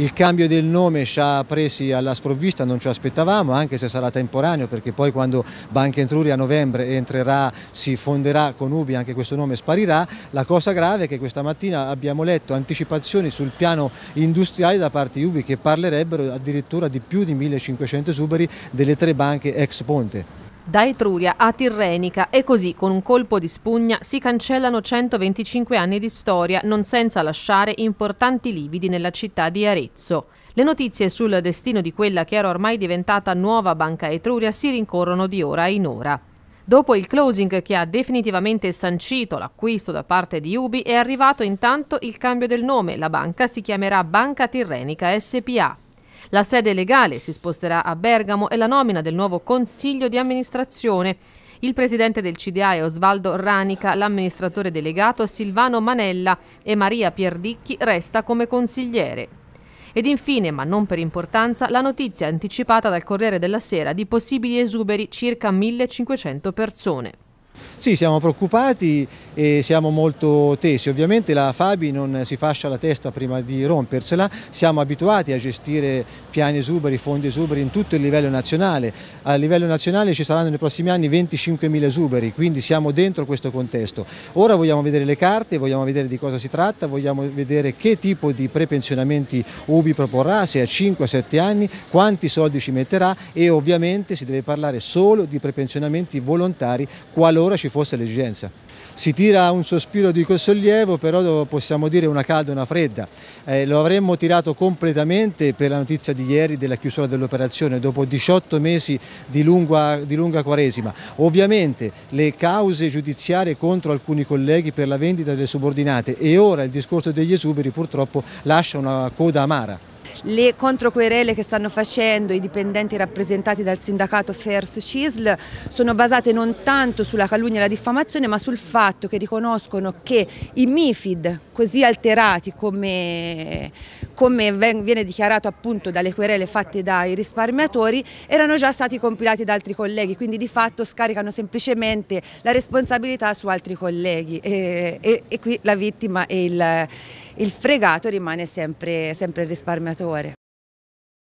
Il cambio del nome ci ha presi alla sprovvista, non ci aspettavamo, anche se sarà temporaneo, perché poi quando Banca Etruria a novembre entrerà, si fonderà con Ubi, anche questo nome sparirà. La cosa grave è che questa mattina abbiamo letto anticipazioni sul piano industriale da parte di Ubi che parlerebbero addirittura di più di 1500 esuberi delle tre banche ex ponte da Etruria a Tirrenica e così con un colpo di spugna si cancellano 125 anni di storia non senza lasciare importanti lividi nella città di Arezzo. Le notizie sul destino di quella che era ormai diventata nuova Banca Etruria si rincorrono di ora in ora. Dopo il closing che ha definitivamente sancito l'acquisto da parte di Ubi è arrivato intanto il cambio del nome, la banca si chiamerà Banca Tirrenica SPA. La sede legale si sposterà a Bergamo e la nomina del nuovo consiglio di amministrazione. Il presidente del CDA è Osvaldo Ranica, l'amministratore delegato Silvano Manella e Maria Pierdicchi resta come consigliere. Ed infine, ma non per importanza, la notizia anticipata dal Corriere della Sera di possibili esuberi circa 1500 persone. Sì, siamo preoccupati e siamo molto tesi. Ovviamente la Fabi non si fascia la testa prima di rompersela. Siamo abituati a gestire piani esuberi, fondi esuberi in tutto il livello nazionale. A livello nazionale ci saranno nei prossimi anni 25.000 esuberi, quindi siamo dentro questo contesto. Ora vogliamo vedere le carte, vogliamo vedere di cosa si tratta, vogliamo vedere che tipo di prepensionamenti UBI proporrà, se a 5 7 anni, quanti soldi ci metterà e ovviamente si deve parlare solo di prepensionamenti volontari qualora ci ci fosse l'esigenza. Si tira un sospiro di sollievo, però possiamo dire una calda e una fredda. Eh, lo avremmo tirato completamente per la notizia di ieri della chiusura dell'operazione, dopo 18 mesi di lunga, di lunga quaresima. Ovviamente le cause giudiziarie contro alcuni colleghi per la vendita delle subordinate e ora il discorso degli esuberi purtroppo lascia una coda amara le controquerele che stanno facendo i dipendenti rappresentati dal sindacato First Cisl sono basate non tanto sulla calunnia e la diffamazione ma sul fatto che riconoscono che i MIFID così alterati come, come viene dichiarato appunto dalle querele fatte dai risparmiatori erano già stati compilati da altri colleghi quindi di fatto scaricano semplicemente la responsabilità su altri colleghi e, e, e qui la vittima e il il fregato rimane sempre, sempre il risparmiatore.